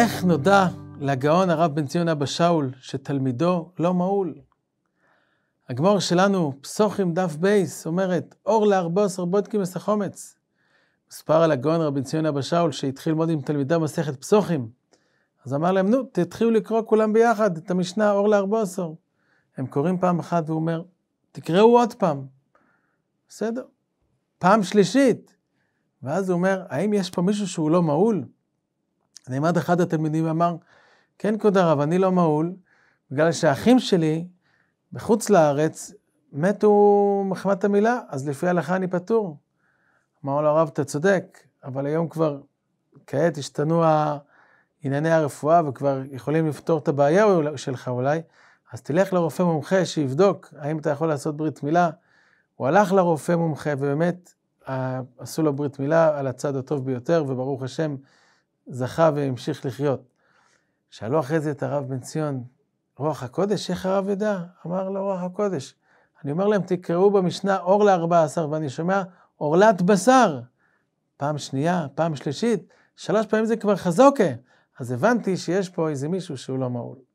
איך נודע לגאון הרב בן ציון אבא שאול שתלמידו לא מעול? הגמור שלנו, פסוחים דף בייס, אומרת, אור להרבה עשר בודקים אס החומץ. מספר על הגאון רבי ציון אבא שאול שהתחיל ללמוד עם תלמידיו מסכת פסוחים. אז אמר להם, נו, תתחילו לקרוא כולם ביחד את המשנה אור להרבה עשר. הם קוראים פעם אחת והוא אומר, תקראו עוד פעם. בסדר. פעם שלישית. ואז הוא אומר, האם יש פה מישהו שהוא לא מעול? נעמד אחד התלמידים ואמר, כן, כבוד הרב, אני לא מהול, בגלל שהאחים שלי בחוץ לארץ מתו מחמת המילה, אז לפי ההלכה אני פטור. אמר לו הרב, אתה צודק, אבל היום כבר, כעת השתנו ענייני הרפואה וכבר יכולים לפתור את הבעיה שלך אולי, אז תלך לרופא מומחה שיבדוק האם אתה יכול לעשות ברית מילה. הוא הלך לרופא מומחה, ובאמת אה, עשו לו ברית מילה על הצד הטוב ביותר, וברוך השם, זכה והמשיך לחיות. שאלו אחרי זה את הרב בן ציון, רוח הקודש, איך הרב ידע? אמר לו רוח הקודש. אני אומר להם, תקראו במשנה אור לארבע עשר, ואני שומע עורלת בשר. פעם שנייה, פעם שלישית, שלוש פעמים זה כבר חזוקה. אז הבנתי שיש פה איזה מישהו שהוא לא מעול.